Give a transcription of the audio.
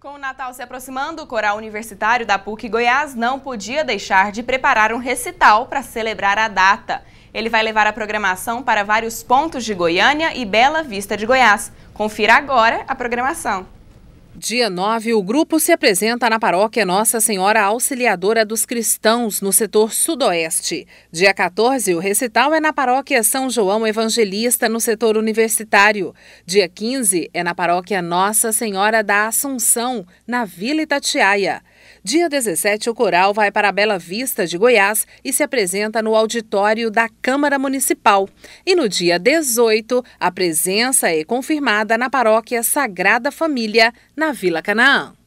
Com o Natal se aproximando, o Coral Universitário da PUC Goiás não podia deixar de preparar um recital para celebrar a data. Ele vai levar a programação para vários pontos de Goiânia e Bela Vista de Goiás. Confira agora a programação. Dia 9, o grupo se apresenta na paróquia Nossa Senhora Auxiliadora dos Cristãos, no setor sudoeste. Dia 14, o recital é na paróquia São João Evangelista, no setor universitário. Dia 15, é na paróquia Nossa Senhora da Assunção, na Vila Itatiaia. Dia 17, o coral vai para a Bela Vista de Goiás e se apresenta no auditório da Câmara Municipal. E no dia 18, a presença é confirmada na paróquia Sagrada Família, na Vila Canaã.